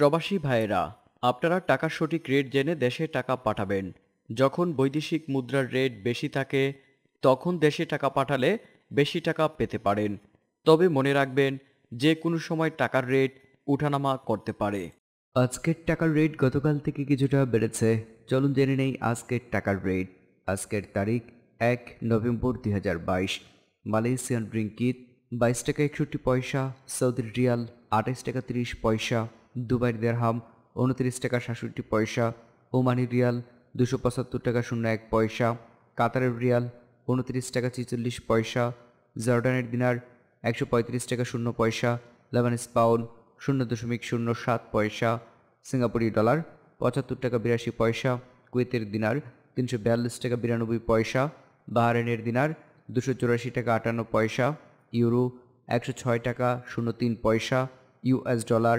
প্রবাসী ভাইয়েরা আপনারা টাকার সঠিক রেট জেনে দেশে টাকা পাঠাবেন যখন বৈদেশিক মুদ্রার রেট বেশি থাকে তখন দেশে টাকা পাঠালে বেশি টাকা পেতে পারেন তবে মনে রাখবেন যে কোনো সময় টাকার রেট উঠানামা করতে পারে আজকের টাকার রেট গতকাল থেকে কিছুটা বেড়েছে চলুন জেনে নেই আজকের টাকার রেট আজকের তারিখ এক নভেম্বর দুই হাজার বাইশ মালয়েশিয়ান রিঙ্কিত বাইশ টাকা একষট্টি পয়সা সৌদির রিয়াল আঠাইশ টাকা তিরিশ পয়সা দুবাই দেড়হাম উনত্রিশ টাকা সাতষট্টি পয়সা ওমানি রিয়াল দুশো পঁচাত্তর টাকা শূন্য এক পয়সা কাতারের রিয়াল উনত্রিশ টাকা ছিচল্লিশ পয়সা জর্ডানের দিনার একশো পঁয়ত্রিশ টাকা শূন্য পয়সা লেবানিস পাউন্ড শূন্য দশমিক শূন্য সাত পয়সা সিঙ্গাপুরি ডলার পঁচাত্তর টাকা বিরাশি পয়সা কুয়েতের দিনার তিনশো বিয়াল্লিশ টাকা বিরানব্বই পয়সা বাহারেনের দিনার দুশো চুরাশি টাকা আটান্ন পয়সা ইউরো একশো ছয় টাকা শূন্য তিন পয়সা ইউএস ডলার